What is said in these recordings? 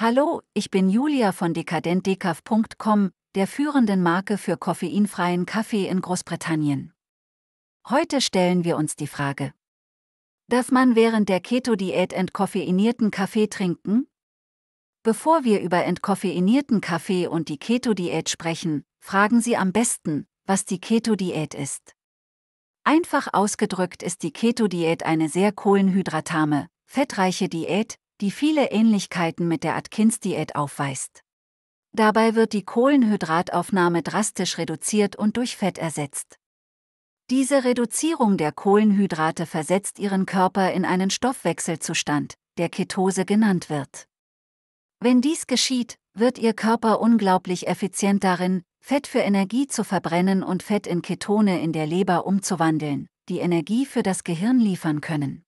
Hallo, ich bin Julia von dekadentdecaf.com, der führenden Marke für koffeinfreien Kaffee in Großbritannien. Heute stellen wir uns die Frage. Darf man während der Keto-Diät entkoffeinierten Kaffee trinken? Bevor wir über entkoffeinierten Kaffee und die Keto-Diät sprechen, fragen Sie am besten, was die Keto-Diät ist. Einfach ausgedrückt ist die Keto-Diät eine sehr kohlenhydratarme, fettreiche Diät, die viele Ähnlichkeiten mit der Atkins-Diät aufweist. Dabei wird die Kohlenhydrataufnahme drastisch reduziert und durch Fett ersetzt. Diese Reduzierung der Kohlenhydrate versetzt ihren Körper in einen Stoffwechselzustand, der Ketose genannt wird. Wenn dies geschieht, wird ihr Körper unglaublich effizient darin, Fett für Energie zu verbrennen und Fett in Ketone in der Leber umzuwandeln, die Energie für das Gehirn liefern können.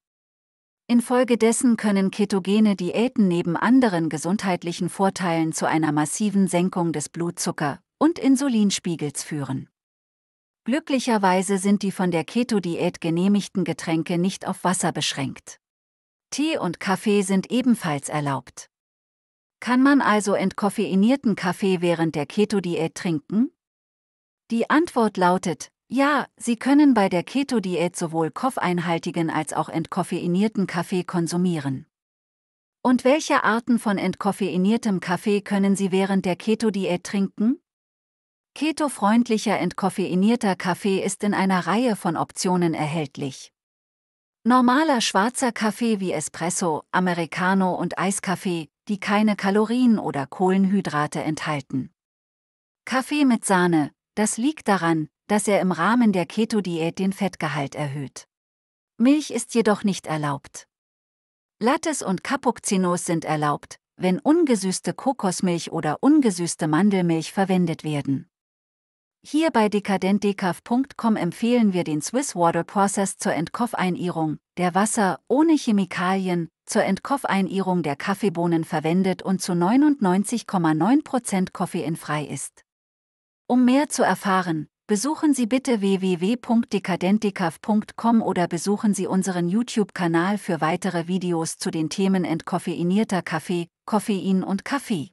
Infolgedessen können ketogene Diäten neben anderen gesundheitlichen Vorteilen zu einer massiven Senkung des Blutzucker- und Insulinspiegels führen. Glücklicherweise sind die von der Keto-Diät genehmigten Getränke nicht auf Wasser beschränkt. Tee und Kaffee sind ebenfalls erlaubt. Kann man also entkoffeinierten Kaffee während der Keto-Diät trinken? Die Antwort lautet ja, Sie können bei der Keto-Diät sowohl koffeinhaltigen als auch entkoffeinierten Kaffee konsumieren. Und welche Arten von entkoffeiniertem Kaffee können Sie während der Keto-Diät trinken? Keto-freundlicher entkoffeinierter Kaffee ist in einer Reihe von Optionen erhältlich. Normaler schwarzer Kaffee wie Espresso, Americano und Eiskaffee, die keine Kalorien oder Kohlenhydrate enthalten. Kaffee mit Sahne, das liegt daran, dass er im Rahmen der Keto-Diät den Fettgehalt erhöht. Milch ist jedoch nicht erlaubt. Lattes und Capuccinos sind erlaubt, wenn ungesüßte Kokosmilch oder ungesüßte Mandelmilch verwendet werden. Hier bei dekadentdecaf.com empfehlen wir den Swiss Water Process zur Entkoffeinierung, der Wasser ohne Chemikalien zur Entkoffeinierung der Kaffeebohnen verwendet und zu 99,9% koffeinfrei ist. Um mehr zu erfahren, Besuchen Sie bitte www.dekadentdekav.com oder besuchen Sie unseren YouTube-Kanal für weitere Videos zu den Themen entkoffeinierter Kaffee, Koffein und Kaffee.